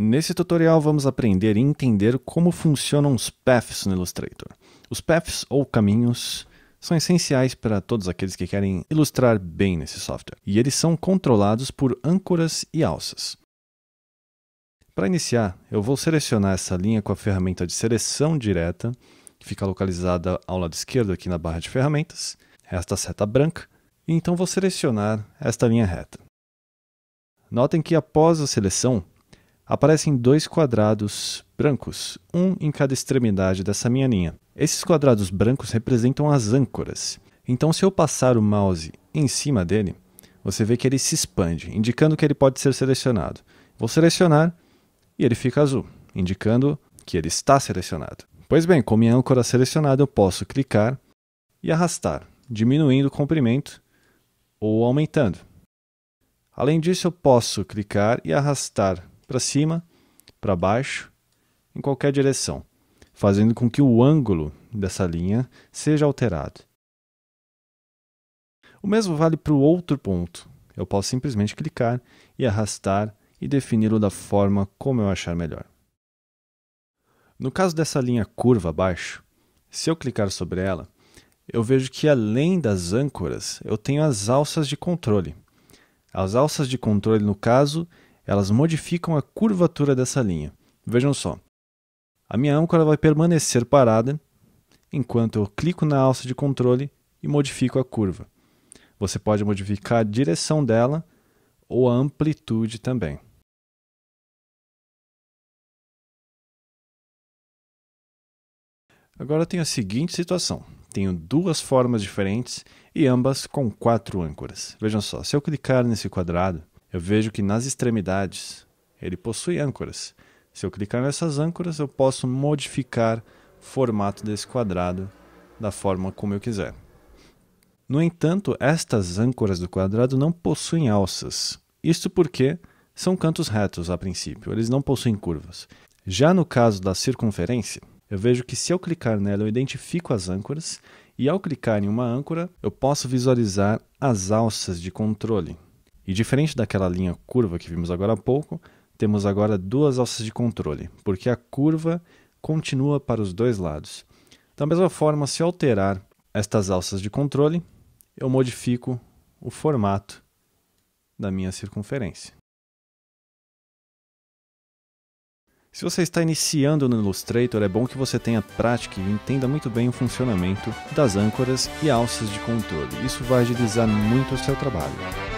Nesse tutorial vamos aprender e entender como funcionam os paths no Illustrator. Os paths ou caminhos são essenciais para todos aqueles que querem ilustrar bem nesse software, e eles são controlados por âncoras e alças. Para iniciar, eu vou selecionar essa linha com a ferramenta de seleção direta, que fica localizada ao lado esquerdo aqui na barra de ferramentas, esta seta branca, e então vou selecionar esta linha reta. Notem que após a seleção, aparecem dois quadrados brancos, um em cada extremidade dessa minha linha. Esses quadrados brancos representam as âncoras. Então, se eu passar o mouse em cima dele, você vê que ele se expande, indicando que ele pode ser selecionado. Vou selecionar e ele fica azul, indicando que ele está selecionado. Pois bem, com minha âncora selecionada, eu posso clicar e arrastar, diminuindo o comprimento ou aumentando. Além disso, eu posso clicar e arrastar para cima, para baixo, em qualquer direção, fazendo com que o ângulo dessa linha seja alterado. O mesmo vale para o outro ponto. Eu posso simplesmente clicar e arrastar e defini-lo da forma como eu achar melhor. No caso dessa linha curva abaixo, se eu clicar sobre ela, eu vejo que além das âncoras, eu tenho as alças de controle. As alças de controle, no caso, elas modificam a curvatura dessa linha. Vejam só. A minha âncora vai permanecer parada enquanto eu clico na alça de controle e modifico a curva. Você pode modificar a direção dela ou a amplitude também. Agora eu tenho a seguinte situação. Tenho duas formas diferentes e ambas com quatro âncoras. Vejam só, se eu clicar nesse quadrado, eu vejo que nas extremidades ele possui âncoras. Se eu clicar nessas âncoras, eu posso modificar o formato desse quadrado da forma como eu quiser. No entanto, estas âncoras do quadrado não possuem alças. Isto porque são cantos retos a princípio, eles não possuem curvas. Já no caso da circunferência, eu vejo que se eu clicar nela, eu identifico as âncoras, e ao clicar em uma âncora, eu posso visualizar as alças de controle. E diferente daquela linha curva que vimos agora há pouco, temos agora duas alças de controle, porque a curva continua para os dois lados. Da mesma forma, se alterar estas alças de controle, eu modifico o formato da minha circunferência. Se você está iniciando no Illustrator, é bom que você tenha prática e entenda muito bem o funcionamento das âncoras e alças de controle. Isso vai agilizar muito o seu trabalho.